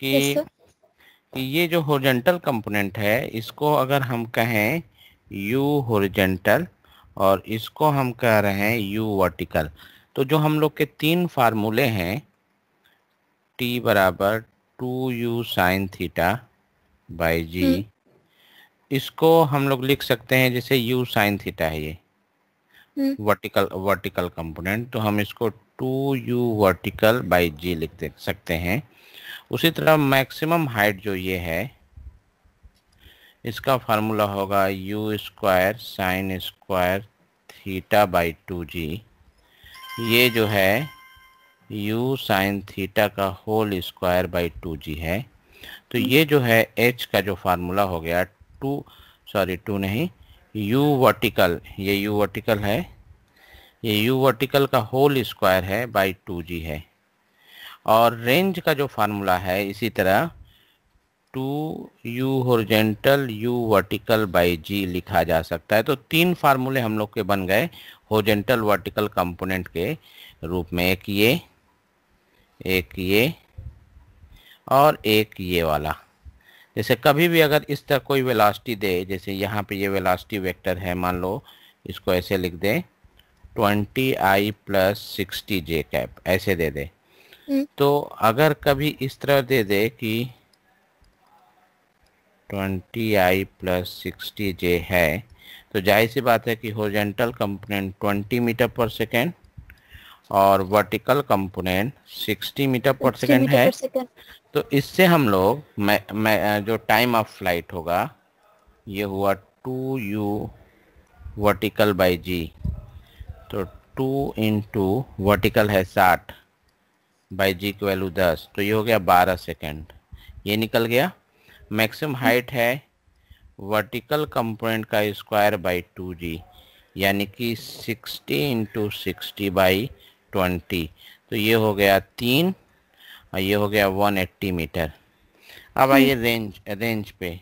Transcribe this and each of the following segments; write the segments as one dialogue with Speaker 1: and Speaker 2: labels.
Speaker 1: कि कि ये जो होरिजेंटल कंपोनेंट है इसको अगर हम कहें यू होरिजेंटल और इसको हम कह रहे हैं यू वर्टिकल तो जो हम लोग के तीन फार्मूले हैं टी बराबर two u sine theta by g इसको हम लोग लिख सकते हैं जैसे यू साइन थीटा है ये वर्टिकल वर्टिकल कंपोनेंट तो हम इसको two u vertical by g लिख सकते हैं उसी तरह मैक्सिमम हाइट जो ये है इसका फार्मूला होगा u square sine square theta by two g ये जो है यू साइन थीटा का whole square by two g है तो ये जो है एच का जो फार्मूला हो गया टू सॉरी टू नहीं यू वर्टिकल ये यू वर्टिकल है ये यू वर्टिकल का होल स्क्वायर है बाई टू जी है और रेंज का जो फार्मूला है इसी तरह two u horizontal u vertical by g लिखा जा सकता है तो तीन फार्मूले हम लोग के बन गए होजेंटल वर्टिकल कंपोनेंट के रूप में एक ये एक ये और एक ये वाला जैसे कभी भी अगर इस तरह कोई वेलासिटी दे जैसे यहाँ पे ये वेलासिटी वेक्टर है मान लो इसको ऐसे लिख दें twenty i plus sixty j cap ऐसे दे दें तो अगर कभी इस तरह दे दे कि twenty i plus sixty j है तो जाहिर सी बात है कि होजेंटल कंपोनेंट ट्वेंटी मीटर पर सेकेंड और वर्टिकल कंपोनेंट 60 मीटर पर सेकेंड है तो इससे हम लोग मैं, मैं जो टाइम ऑफ फ्लाइट होगा ये हुआ two u vertical by g तो टू इंटू वर्टिकल है साठ बाई जी की वैल्यू दस तो ये हो गया बारह सेकेंड ये निकल गया मैक्सिमम हाइट है वर्टिकल कंपोनेंट का स्क्वायर बाई टू जी यानी कि sixty into sixty by twenty तो ये हो गया तीन और ये हो गया वन एट्टी मीटर अब आइए रेंज हम्म। रेंज पे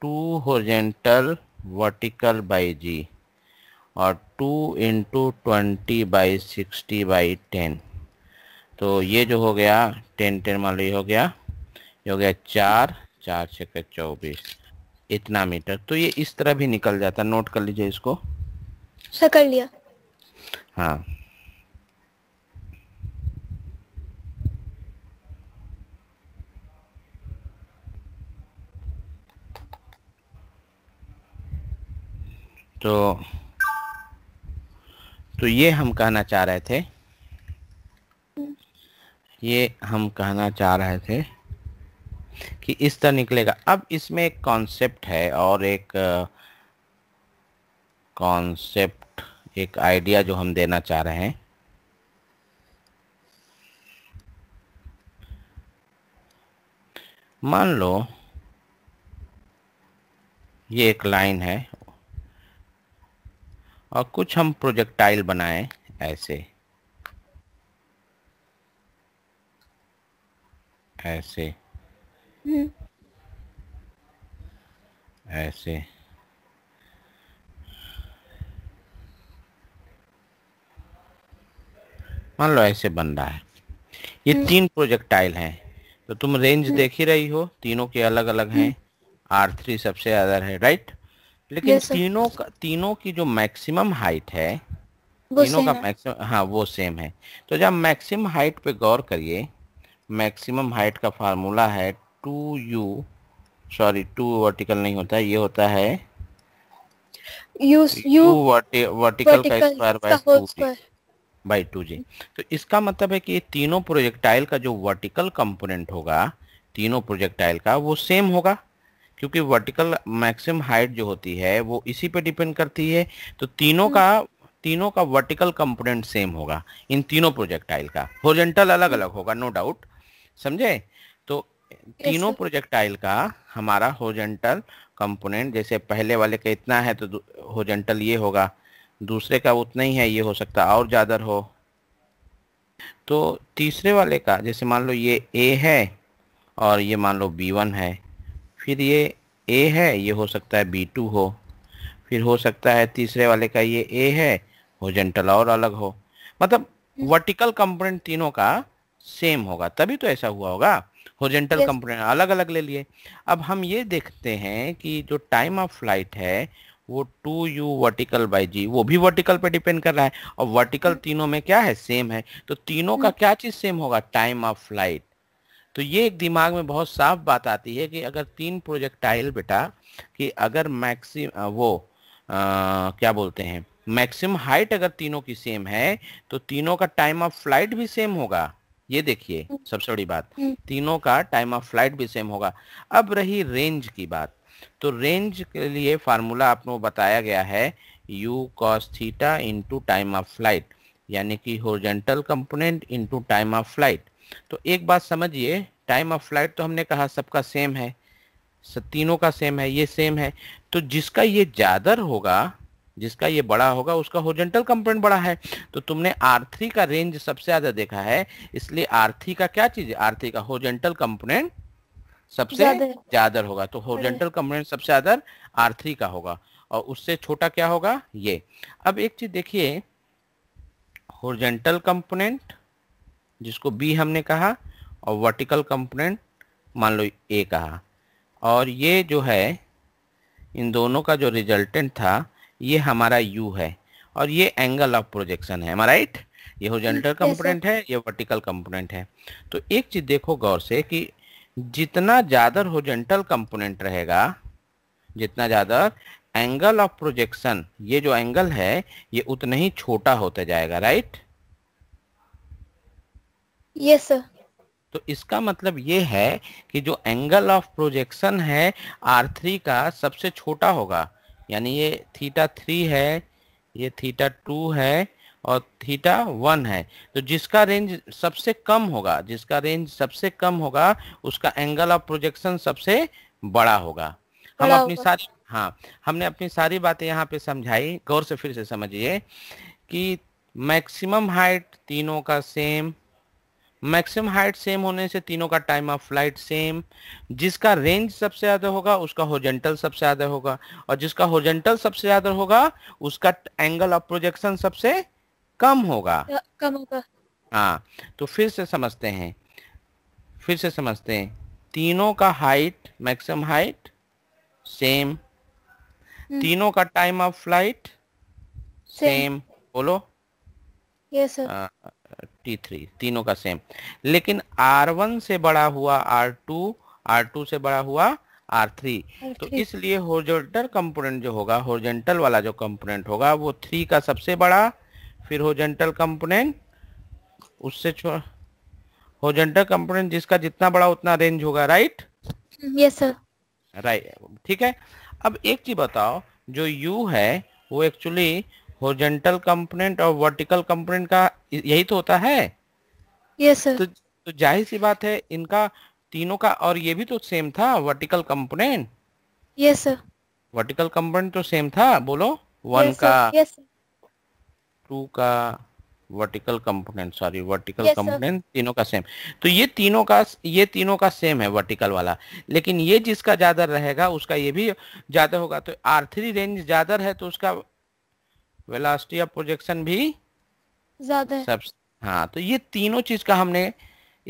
Speaker 1: two horizontal vertical by g और two into twenty by sixty by ten तो ये जो हो गया टेन टेन मान लो ये हो गया ये हो गया चार चार छः चौबीस इतना मीटर तो ये इस तरह भी निकल जाता नोट कर लीजिए इसको कर लिया हाँ तो तो ये हम कहना चाह रहे थे ये हम कहना चाह रहे थे कि इस तरह निकलेगा अब इसमें एक कॉन्सेप्ट है और एक कॉन्सेप्ट एक आइडिया जो हम देना चाह रहे हैं मान लो ये एक लाइन है और कुछ हम प्रोजेक्टाइल बनाएं ऐसे ऐसे ऐसे मान लो ऐसे बन रहा है ये हम्म। तीन प्रोजेक्टाइल हैं तो तुम रेंज हम्म। देख ही रही हो तीनों के अलग अलग हैं आर हम्म। थ्री सबसे अदर है राइट लेकिन तीनों का तीनों की जो मैक्सिमम हाइट है तीनों का मैक्सिमम हाँ वो सेम है तो जब मैक्सिमम हाइट पे गौर करिए मैक्सिमम हाइट का फार्मूला है two u sorry two vertical नहीं होता ये होता है यू वर्टिकल का square by by two g तो इसका मतलब है कि ये तीनों प्रोजेक्टाइल का जो वर्टिकल कंपोनेंट होगा तीनों प्रोजेक्टाइल का वो सेम होगा क्योंकि वर्टिकल मैक्सिमम हाइट जो होती है वो इसी पे डिपेंड करती है तो तीनों hmm. का तीनों का वर्टिकल कंपोनेंट सेम होगा इन तीनों प्रोजेक्टाइल का होजेंटल अलग अलग होगा नो डाउट समझे तो तीनों प्रोजेक्टाइल का हमारा होजेंटल कंपोनेंट जैसे पहले वाले का इतना है तो होजेंटल ये होगा दूसरे का उतना ही है ये हो सकता और ज़्यादा हो तो तीसरे वाले का जैसे मान लो ये ए है और ये मान लो बी वन है फिर ये ए है ये हो सकता है बी टू हो फिर हो सकता है तीसरे वाले का ये ए है होजेंटल और अलग हो मतलब वर्टिकल hmm. कंपोनेंट तीनों का सेम होगा तभी तो ऐसा हुआ होगा होरिजेंटल कंपोनेंट अलग अलग ले लिए अब हम ये देखते हैं कि जो टाइम ऑफ फ्लाइट है वो two u vertical by g वो भी वर्टिकल पे डिपेंड कर रहा है और वर्टिकल hmm. तीनों में क्या है सेम है तो तीनों का hmm. क्या चीज सेम होगा टाइम ऑफ फ्लाइट तो ये एक दिमाग में बहुत साफ बात आती है कि अगर तीन प्रोजेक्टाइल बेटा कि अगर मैक्सिम वो आ, क्या बोलते हैं मैक्सिम हाइट अगर तीनों की सेम है तो तीनों का टाइम ऑफ फ्लाइट भी सेम होगा ये देखिए सबसे बड़ी बात हम्म। तीनों का टाइम ऑफ फ्लाइट भी सेम होगा अब रही रेंज की बात तो रेंज के लिए फार्मूला आपको बताया गया है u cos theta into time of flight यानी कि horizontal component into time of flight तो एक बात समझिए टाइम ऑफ फ्लाइट तो हमने कहा सबका सेम है तीनों का सेम है ये सेम है तो जिसका ये ज़्यादा होगा जिसका ये बड़ा होगा उसका होरिजेंटल कंपोनेंट बड़ा है तो तुमने आर थ्री का रेंज सबसे ज्यादा देखा है इसलिए आर थ्री का क्या चीज है आर थ्री का होरिजेंटल कंपोनेंट सबसे ज्यादा होगा तो होरिजेंटल हाँ कंपोनेंट सबसे ज्यादा आर थ्री का होगा और उससे छोटा क्या होगा ये अब एक चीज देखिए होरिजेंटल कंपोनेंट जिसको बी हमने कहा और वर्टिकल कंपोनेंट मान लो ए कहा और ये जो है इन दोनों का जो रिजल्टेंट था ये हमारा यू है और ये एंगल ऑफ प्रोजेक्शन है राइट ये होजेंटल कंपोनेंट है ये वर्टिकल कंपोनेंट है तो एक चीज देखो गौर से कि जितना ज़्यादा होजेंटल कंपोनेंट रहेगा जितना ज़्यादा एंगल ऑफ प्रोजेक्शन ये जो एंगल है ये उतना ही छोटा होता जाएगा राइट यस सर तो इसका मतलब ये है कि जो एंगल ऑफ प्रोजेक्शन है आर थ्री का सबसे छोटा होगा यानी ये थीटा थ्री है ये थीटा टू है और थीटा वन है तो जिसका रेंज सबसे कम होगा जिसका रेंज सबसे कम होगा उसका एंगल ऑफ प्रोजेक्शन सबसे बड़ा होगा हम अपनी सारी हाँ हमने अपनी सारी बातें यहाँ पे समझाई गौर से फिर से समझिए कि मैक्सिमम हाइट तीनों का सेम मैक्सिमम हाइट सेम होने से तीनों का टाइम ऑफ फ्लाइट सेम जिसका रेंज सबसे ज़्यादा होगा उसका होजेंटल सबसे ज़्यादा होगा और जिसका होजेंटल सबसे ज़्यादा होगा उसका एंगल ऑफ प्रोजेक्शन सबसे कम होगा कम होगा हाँ तो फिर से समझते हैं फिर से समझते हैं तीनों का हाइट मैक्सिमम हाइट सेम तीनों का टाइम ऑफ फ्लाइट सेम बोलो यस सर टी थ्री तीनों का सेम लेकिन आर वन से बड़ा हुआ आर टू आर टू से बड़ा हुआ आर थ्री तो इसलिए होरिजेंटल कंपोनेंट जो होगा होरिजेंटल वाला जो कंपोनेंट होगा वो थ्री का सबसे बड़ा फिर होरिजेंटल कंपोनेंट उससे होरिजेंटल कंपोनेंट जिसका जितना बड़ा उतना रेंज होगा राइट यस सर राइट ठीक है अब एक चीज बताओ जो यू है वो एक्चुअली होजेंटल कंपोनेंट और वर्टिकल कंपोनेंट का यही तो होता है यस yes, sir. तो, तो जाहिर सी बात है इनका तीनों का और ये भी तो सेम था vertical component yes sir vertical component तो सेम था बोलो वन yes, का यस yes, टू का vertical component sorry vertical component तीनों का सेम तो ये तीनों का ये तीनों का सेम है वर्टिकल वाला लेकिन ये जिसका ज्यादा रहेगा उसका ये भी ज्यादा होगा तो आर थ्री रेंज ज्यादा है तो उसका वेलासिटी ऑफ प्रोजेक्शन भी ज्यादा सब हाँ तो ये तीनों चीज का हमने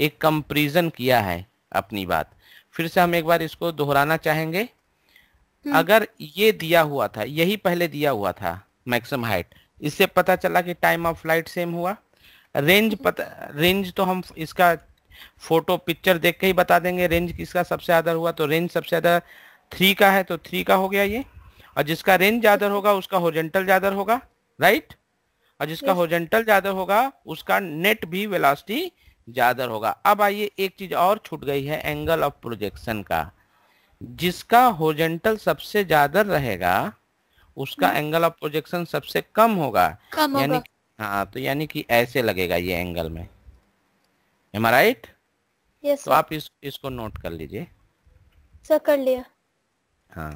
Speaker 1: एक कंपेरिजन किया है अपनी बात फिर से हम एक बार इसको दोहराना चाहेंगे हम्म। अगर ये दिया हुआ था यही पहले दिया हुआ था मैक्सिमम हाइट इससे पता चला कि टाइम ऑफ फ्लाइट सेम हुआ रेंज हम्म। पता रेंज तो हम इसका फोटो पिक्चर देख के ही बता देंगे रेंज किसका सबसे ज्यादा हुआ तो रेंज सबसे ज्यादा थ्री का है तो थ्री का हो गया ये और जिसका रेंज ज्यादा होगा उसका होजेंटल ज्यादा होगा राइट और जिसका होजेंटल ज्यादा होगा उसका नेट भी वेलासिटी ज्यादा होगा अब आइए एक चीज और छूट गई है एंगल ऑफ प्रोजेक्शन का जिसका होजेंटल सबसे ज्यादा रहेगा उसका एंगल ऑफ प्रोजेक्शन सबसे कम होगा यानी हाँ तो यानी कि ऐसे लगेगा ये एंगल में एम राइट यस तो आप इस इसको नोट कर लीजिए सर कर लिया हाँ